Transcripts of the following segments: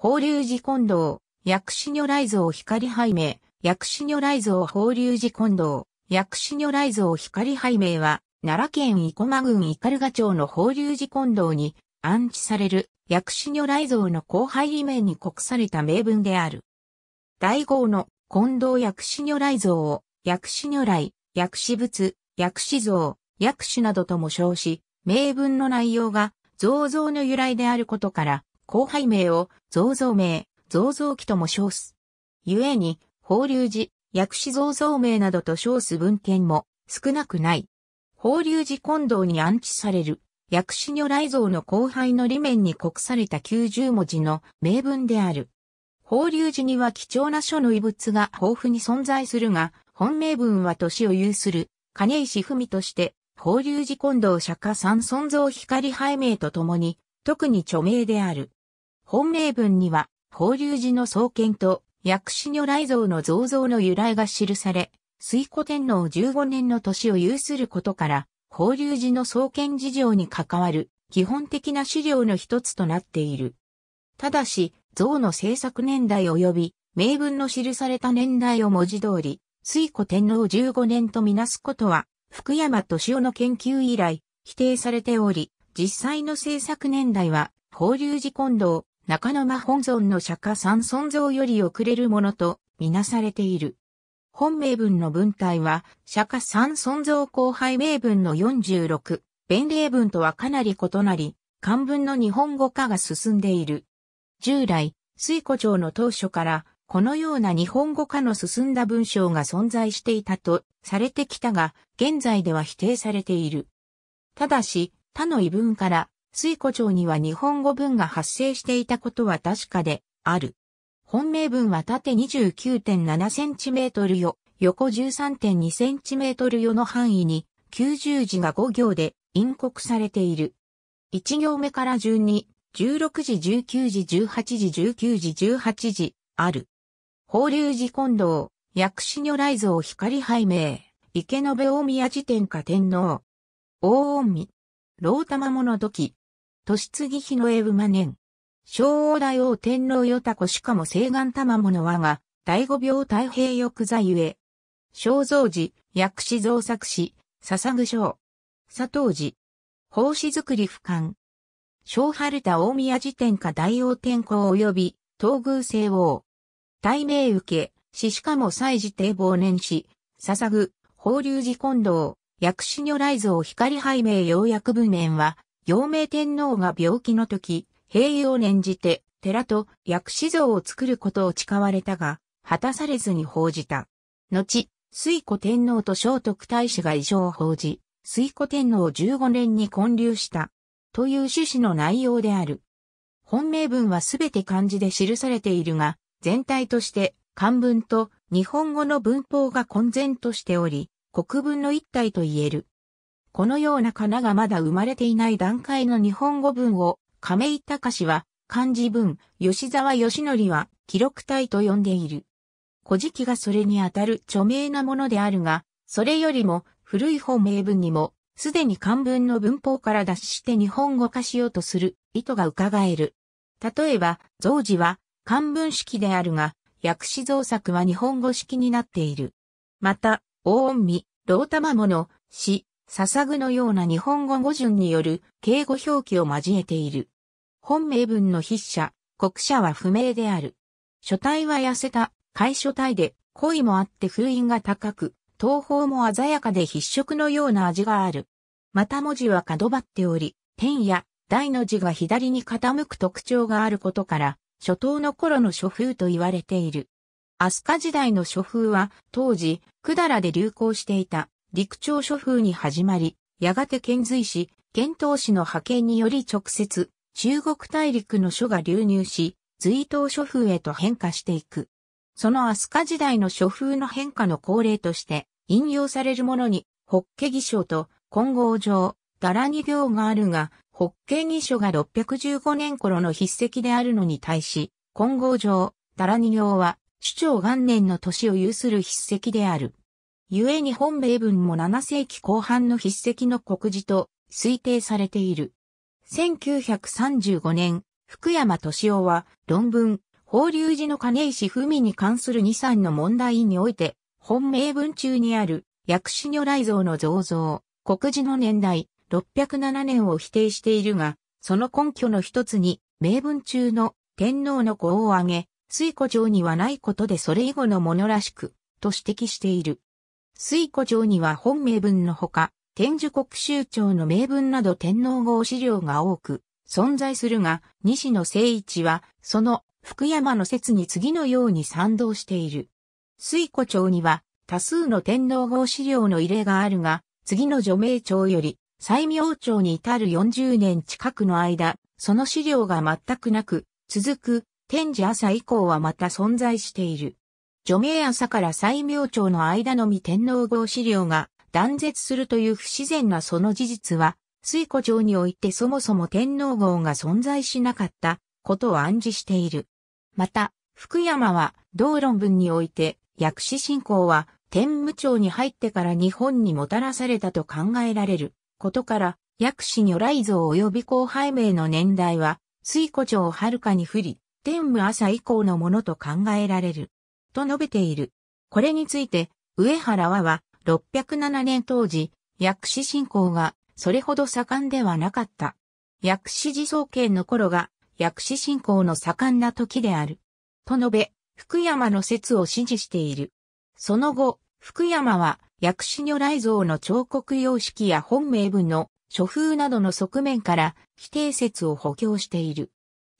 法隆寺近藤、薬師如来像光拝命、薬師如来像法隆寺近藤、薬師如来像光拝命は、奈良県生駒郡斑鳩町の法隆寺近藤に安置される薬師如来像の後輩異名に刻された名文である。第号の近藤薬師如来像を薬師如来、薬師仏、薬師像、薬師などとも称し、名文の内容が造像の由来であることから、後輩名を造造名、造造記とも称す。故に、法隆寺、薬師造造名などと称す文献も少なくない。法隆寺近藤に安置される、薬師如来像の後輩の裏面に刻された90文字の名文である。法隆寺には貴重な書の遺物が豊富に存在するが、本名文は年を有する、金石文として、法隆寺近藤釈迦三尊像光拝名とともに、特に著名である。本名文には、法隆寺の創建と薬師如来像の造像の由来が記され、水古天皇15年の年を有することから、法隆寺の創建事情に関わる基本的な資料の一つとなっている。ただし、像の制作年代及び、名文の記された年代を文字通り、水古天皇15年とみなすことは、福山敏夫の研究以来、否定されており、実際の制作年代は、法隆寺近藤、中野間本尊の釈迦三尊像より遅れるものとみなされている。本名文の文体は、釈迦三尊像後輩名文の46、弁礼文とはかなり異なり、漢文の日本語化が進んでいる。従来、水古町の当初から、このような日本語化の進んだ文章が存在していたとされてきたが、現在では否定されている。ただし、他の異文から水古町には日本語文が発生していたことは確かである。本名文は縦 29.7cm よ、横 13.2cm よの範囲に90字が5行で陰刻されている。1行目から順に16時19時18時19時18時ある。法隆寺近藤、薬師如来像光拝命、池延大宮寺天下天皇。大恩美、老玉物時、年継ぎ日のエウマ年。昭和大王天皇よたこしかも西岸玉物我が、第五病太平翼座ゆえ。肖像寺、薬師造作師、笹具章。佐藤寺。法師作り俯瞰。昭春田大宮寺天下大王天皇及び、東宮西王。大名受け、死しかも祭事帝忘年史、笹具、法隆寺近藤、薬師如来像光拝命要約文面は、陽明天皇が病気の時、平庸を念じて、寺と薬師像を作ることを誓われたが、果たされずに報じた。後、水古天皇と聖徳太子が遺書を報じ、水古天皇15年に建立した、という趣旨の内容である。本名文はすべて漢字で記されているが、全体として漢文と日本語の文法が混然としており、国文の一体と言える。このような仮名がまだ生まれていない段階の日本語文を、亀井隆は、漢字文、吉沢義則は、記録体と呼んでいる。古事記がそれにあたる著名なものであるが、それよりも古い本名文にも、すでに漢文の文法から脱して日本語化しようとする意図が伺える。例えば、造字は漢文式であるが、薬師造作は日本語式になっている。また、大恩美、老玉物、詩、笹具のような日本語語順による敬語表記を交えている。本名文の筆者、国者は不明である。書体は痩せた、楷書体で、恋もあって封印が高く、東方も鮮やかで筆色のような味がある。また文字は角張っており、天や大の字が左に傾く特徴があることから、初頭の頃の書風と言われている。飛鳥時代の書風は、当時、百済で流行していた。陸長諸風に始まり、やがて遣隋使、遣唐使の派遣により直接、中国大陸の書が流入し、隋唐諸風へと変化していく。その飛鳥時代の諸風の変化の恒例として、引用されるものに、北家義書と金剛上、ダラニ行があるが、北家義書が615年頃の筆跡であるのに対し、金剛上、ダラニ行は、首長元年の年を有する筆跡である。故に本名文も7世紀後半の筆跡の国字と推定されている。1935年、福山敏夫は論文、法隆寺の金石文に関する2、3の問題において、本名文中にある薬師如来像の造像、国字の年代607年を否定しているが、その根拠の一つに、名文中の天皇の子を挙げ、水古城にはないことでそれ以後のものらしく、と指摘している。水古城には本名文のほか、天寿国州長の名文など天皇号資料が多く存在するが、西野聖一は、その福山の説に次のように賛同している。水古町には多数の天皇号資料の入れがあるが、次の除名町より、西明町に至る40年近くの間、その資料が全くなく、続く、天寿朝以降はまた存在している。除名朝から最明朝の間のみ天皇号資料が断絶するという不自然なその事実は、水古町においてそもそも天皇号が存在しなかったことを暗示している。また、福山は同論文において薬師信仰は天武朝に入ってから日本にもたらされたと考えられることから、薬師如来像及び後輩名の年代は、水古町をはるかに降り、天武朝以降のものと考えられる。と述べている。これについて、上原和は、607年当時、薬師信仰が、それほど盛んではなかった。薬師寺創建の頃が、薬師信仰の盛んな時である。と述べ、福山の説を支持している。その後、福山は、薬師如来像の彫刻様式や本名文の書風などの側面から否定説を補強している。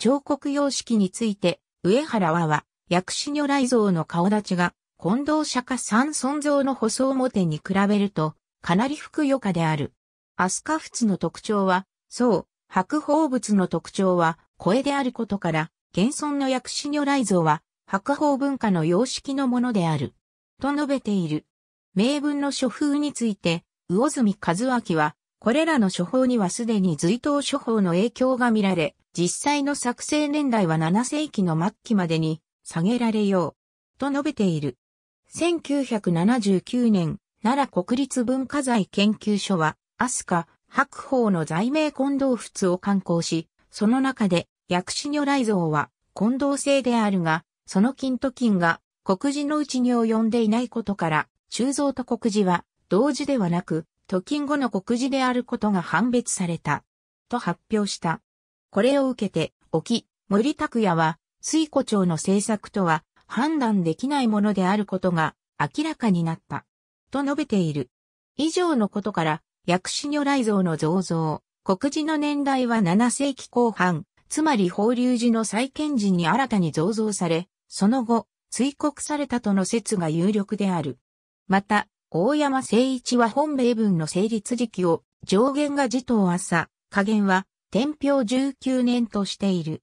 彫刻様式について、上原和は、薬師如来像の顔立ちが、近藤釈迦三尊像の装表に比べると、かなり福よかである。飛鳥仏の特徴は、そう、白宝仏の特徴は、声であることから、現存の薬師如来像は、白宝文化の様式のものである。と述べている。名文の書風について、魚住和明は、これらの書法にはすでに随当書法の影響が見られ、実際の作成年代は7世紀の末期までに、下げられよう、と述べている。1979年、奈良国立文化財研究所は、飛鳥、白鵬の在名近藤仏を刊行し、その中で、薬師如来像は、近藤製であるが、その金と金が、国字のうちに及んでいないことから、鋳造と国字は、同時ではなく、と金後の国字であることが判別された。と発表した。これを受けて、沖、森拓也は、水庫町の政策とは判断できないものであることが明らかになった。と述べている。以上のことから、薬師如来像の造像、国寺の年代は7世紀後半、つまり法隆寺の再建時に新たに造像され、その後、追告されたとの説が有力である。また、大山誠一は本名文の成立時期を、上限が持統朝、下限は天平19年としている。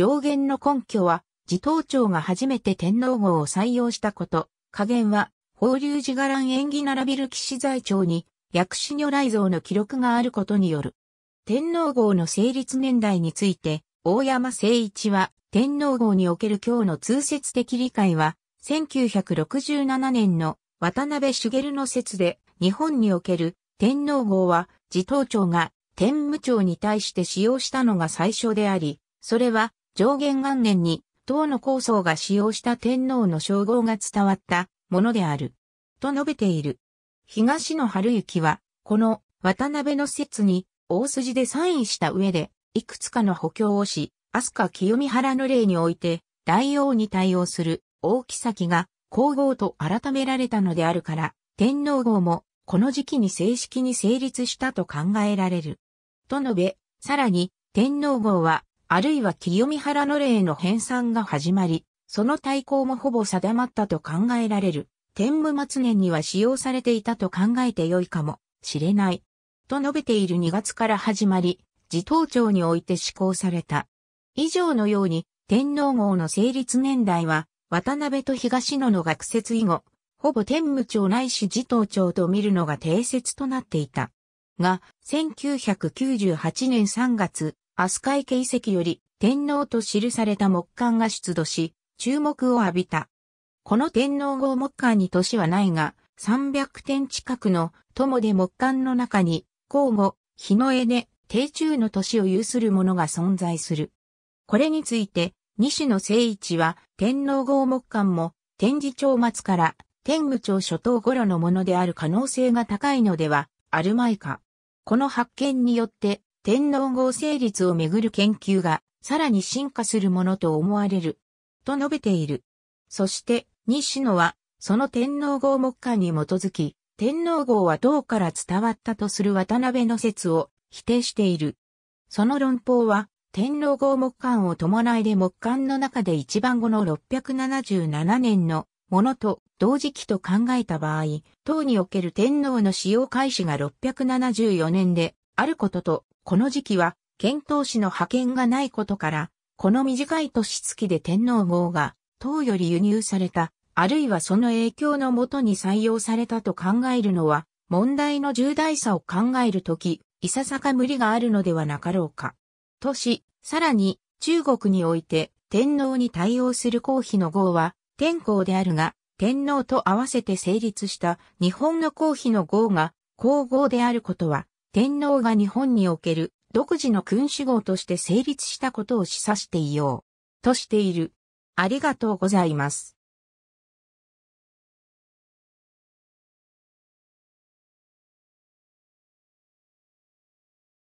上限の根拠は、自頭町が初めて天皇号を採用したこと、下限は、法隆寺伽藍縁起並びる騎士財帳に、薬師如来像の記録があることによる。天皇号の成立年代について、大山誠一は、天皇号における今日の通説的理解は、1967年の渡辺茂の説で、日本における天皇号は、自頭町が天武町に対して使用したのが最初であり、それは上元元年に、党の構想が使用した天皇の称号が伝わったものである。と述べている。東野春之は、この渡辺の説に大筋でサインした上で、いくつかの補強をし、飛鳥清見原の例において、大王に対応する大木が皇后と改められたのであるから、天皇号もこの時期に正式に成立したと考えられる。と述べ、さらに天皇号はあるいは清見原の例の編纂が始まり、その対抗もほぼ定まったと考えられる。天武末年には使用されていたと考えてよいかもしれない。と述べている2月から始まり、自頭庁において施行された。以上のように、天皇号の成立年代は、渡辺と東野の学説以後、ほぼ天武町ないし自頭町と見るのが定説となっていた。が、1998年3月、飛鳥池遺跡より天皇と記された木簡が出土し、注目を浴びた。この天皇号木簡に年はないが、300点近くの友で木簡の中に、交互、日の絵で、定中の年を有するものが存在する。これについて、西野聖一は、天皇号木簡も、天智朝末から天武朝初頭頃のものである可能性が高いのではあるまいか。この発見によって天皇合成率をめぐる研究がさらに進化するものと思われる、と述べている。そして、西野は、その天皇号目下に基づき、天皇号は唐から伝わったとする渡辺の説を否定している。その論法は、天皇号木管を伴いで木管の中で一番後の677年のものと同時期と考えた場合、唐における天皇の使用開始が674年であることとこの時期は、遣唐使の派遣がないことから、この短い年月で天皇号が、唐より輸入された、あるいはその影響のもとに採用されたと考えるのは、問題の重大さを考えるとき、いささか無理があるのではなかろうか。とし、さらに、中国において、天皇に対応する皇妃の号は、天皇であるが、天皇と合わせて成立した日本の皇妃の号が、皇后であることは、天皇が日本における独自の君主号として成立したことを示唆していよう。としている。ありがとうございます。